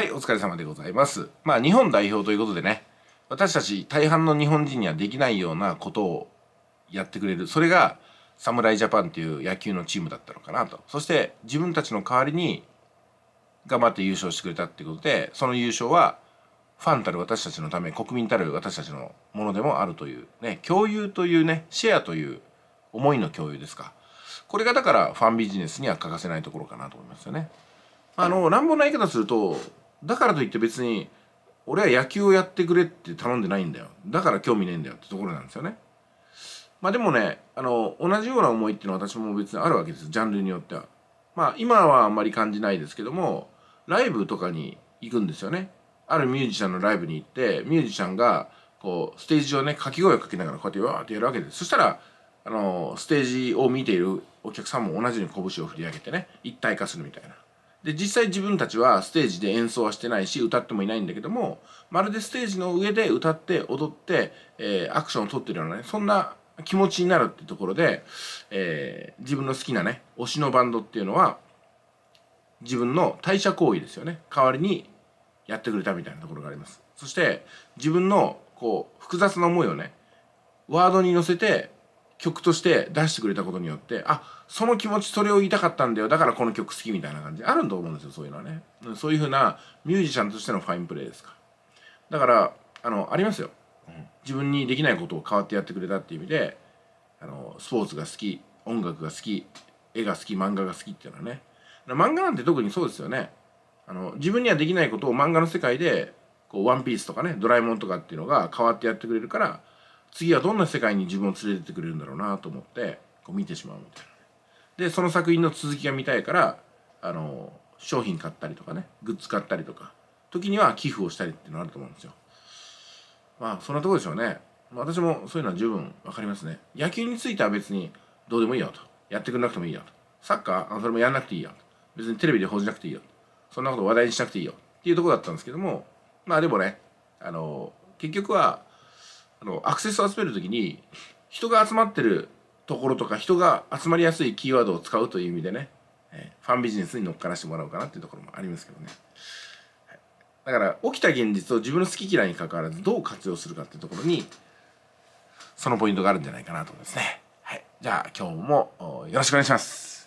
はいお疲れ様でございますまあ日本代表ということでね私たち大半の日本人にはできないようなことをやってくれるそれが侍ジャパンという野球のチームだったのかなとそして自分たちの代わりに頑張って優勝してくれたってことでその優勝はファンたる私たちのため国民たる私たちのものでもあるというね共有というねシェアという思いの共有ですかこれがだからファンビジネスには欠かせないところかなと思いますよね。あの乱暴な言い方するとだからといって別に俺は野球をやってくれって頼んでないんだよだから興味ねえんだよってところなんですよねまあでもねあの同じような思いっていうのは私も別にあるわけですジャンルによってはまあ今はあんまり感じないですけどもライブとかに行くんですよねあるミュージシャンのライブに行ってミュージシャンがこうステージ上ね掛け声をかけながらこうやってわーってやるわけですそしたらあのステージを見ているお客さんも同じように拳を振り上げてね一体化するみたいなで実際自分たちはステージで演奏はしてないし歌ってもいないんだけどもまるでステージの上で歌って踊って、えー、アクションを取ってるようなねそんな気持ちになるっていうところで、えー、自分の好きなね推しのバンドっていうのは自分の代謝行為ですよね代わりにやってくれたみたいなところがありますそして自分のこう複雑な思いをねワードに乗せて曲として出してくれたことによってあその気持ちそれを言いたかったんだよだからこの曲好きみたいな感じあると思うんですよそういうのはねそういうふうなミュージシャンとしてのファインプレーですかだからあのありますよ、うん、自分にできないことを変わってやってくれたっていう意味であのスポーツが好き音楽が好き絵が好き漫画が好きっていうのはね漫画なんて特にそうですよねあの自分にはできないことを漫画の世界でこう「ワンピースとかね「ドラえもん」とかっていうのが変わってやってくれるから次はどんな世界に自分を連れてってくれるんだろうなと思ってこう見てしまうみたいな。でその作品の続きが見たいからあの商品買ったりとかねグッズ買ったりとか時には寄付をしたりっていうのあると思うんですよ。まあそんなとこでしょうね。私もそういうのは十分分かりますね。野球については別にどうでもいいよと。やってくれなくてもいいよと。サッカーあそれもやんなくていいよと。別にテレビで報じなくていいよそんなこと話題にしなくていいよっていうとこだったんですけどもまあでもねあの結局はあのアクセスを集める時に人が集まってるところとか人が集まりやすいキーワードを使うという意味でね、えー、ファンビジネスに乗っからしてもらおうかなっていうところもありますけどね、だから起きた現実を自分の好き嫌いにかかわらずどう活用するかっていうところにそのポイントがあるんじゃないかなと思いますね、はい、じゃあ今日もよろしくお願いします